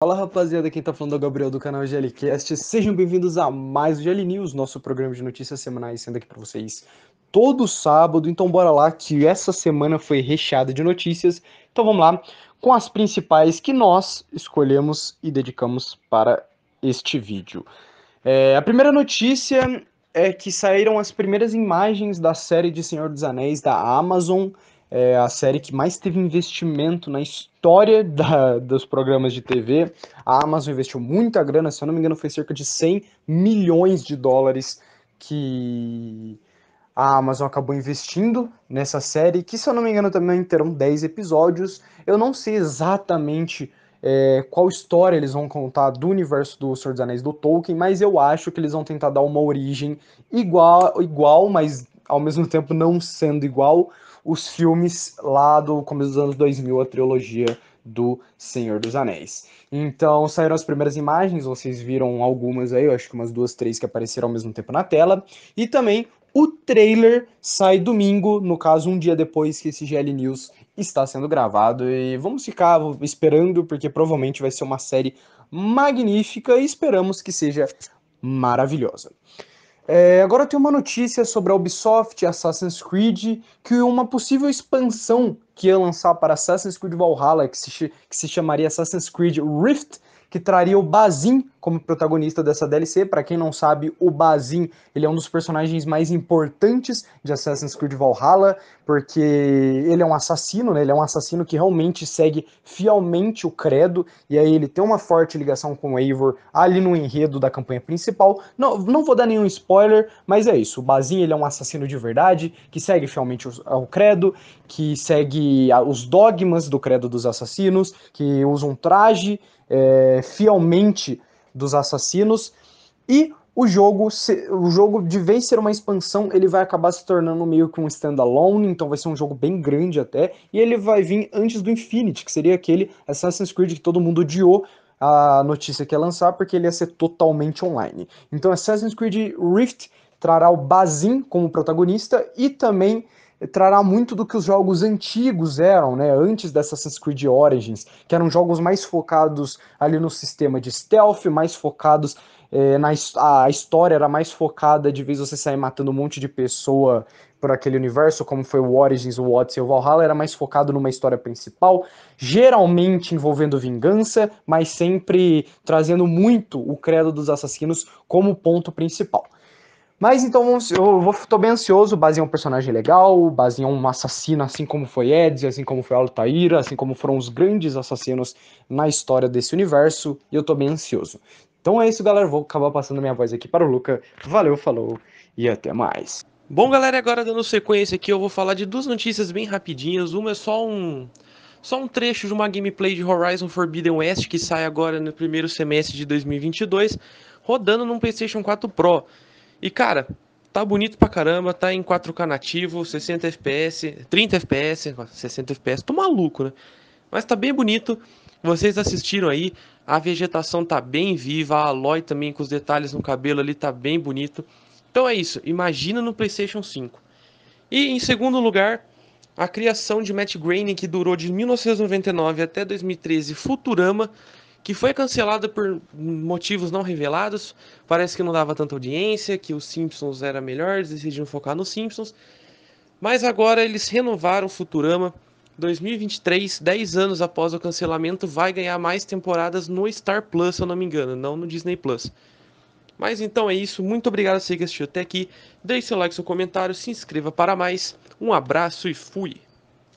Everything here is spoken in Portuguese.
Fala rapaziada, quem tá falando é o Gabriel do canal GLCast. Sejam bem-vindos a mais o GL News, nosso programa de notícias semanais, sendo aqui para vocês todo sábado. Então bora lá, que essa semana foi recheada de notícias. Então vamos lá com as principais que nós escolhemos e dedicamos para este vídeo. É, a primeira notícia é que saíram as primeiras imagens da série de Senhor dos Anéis da Amazon é a série que mais teve investimento na história da, dos programas de TV. A Amazon investiu muita grana, se eu não me engano, foi cerca de 100 milhões de dólares que a Amazon acabou investindo nessa série, que se eu não me engano também terão 10 episódios. Eu não sei exatamente é, qual história eles vão contar do universo do Senhor dos Anéis do Tolkien, mas eu acho que eles vão tentar dar uma origem igual, igual mas ao mesmo tempo não sendo igual os filmes lá do começo dos anos 2000, a trilogia do Senhor dos Anéis. Então saíram as primeiras imagens, vocês viram algumas aí, eu acho que umas duas, três que apareceram ao mesmo tempo na tela, e também o trailer sai domingo, no caso, um dia depois que esse GL News está sendo gravado. E vamos ficar esperando, porque provavelmente vai ser uma série magnífica e esperamos que seja maravilhosa. É, agora tem uma notícia sobre a Ubisoft Assassin's Creed, que uma possível expansão que ia lançar para Assassin's Creed Valhalla, que se, que se chamaria Assassin's Creed Rift, que traria o Bazin como protagonista dessa DLC. Para quem não sabe, o Bazin, ele é um dos personagens mais importantes de Assassin's Creed Valhalla, porque ele é um assassino, né? Ele é um assassino que realmente segue fielmente o credo, e aí ele tem uma forte ligação com o Eivor ali no enredo da campanha principal. Não, não vou dar nenhum spoiler, mas é isso. O Bazin, ele é um assassino de verdade, que segue fielmente o, credo, que segue a, os dogmas do credo dos assassinos, que usa um traje é, fielmente dos assassinos e o jogo, o jogo de vez ser uma expansão, ele vai acabar se tornando meio que um standalone, então vai ser um jogo bem grande até, e ele vai vir antes do Infinity, que seria aquele Assassin's Creed que todo mundo odiou a notícia que ia lançar, porque ele ia ser totalmente online. Então Assassin's Creed Rift trará o Bazin como protagonista e também trará muito do que os jogos antigos eram, né, antes dessa Assassin's Creed Origins, que eram jogos mais focados ali no sistema de stealth, mais focados é, na, a história era mais focada de vez você sair matando um monte de pessoa por aquele universo, como foi o Origins, o Odyssey e o Valhalla, era mais focado numa história principal, geralmente envolvendo vingança, mas sempre trazendo muito o credo dos assassinos como ponto principal. Mas então eu vou, tô bem ansioso, o é um personagem legal, o é um assassino, assim como foi Eds assim como foi Altaira, assim como foram os grandes assassinos na história desse universo, e eu tô bem ansioso. Então é isso, galera, vou acabar passando minha voz aqui para o Luca. Valeu, falou e até mais. Bom, galera, agora dando sequência aqui, eu vou falar de duas notícias bem rapidinhas. Uma é só um só um trecho de uma gameplay de Horizon Forbidden West que sai agora no primeiro semestre de 2022, rodando num PlayStation 4 Pro. E cara, tá bonito pra caramba, tá em 4K nativo, 60 FPS, 30 FPS, 60 FPS, tô maluco, né? Mas tá bem bonito. Vocês assistiram aí, a vegetação tá bem viva, a Aloy também com os detalhes no cabelo ali tá bem bonito. Então é isso, imagina no PlayStation 5. E em segundo lugar, a criação de Matt Groening que durou de 1999 até 2013, Futurama, que foi cancelada por motivos não revelados. Parece que não dava tanta audiência, que os Simpsons era melhor, eles decidiram focar nos Simpsons. Mas agora eles renovaram Futurama 2023, 10 anos após o cancelamento, vai ganhar mais temporadas no Star Plus, se eu não me engano, não no Disney Plus. Mas então é isso, muito obrigado a você que assistiu até aqui. Deixe seu like, seu comentário, se inscreva para mais. Um abraço e fui!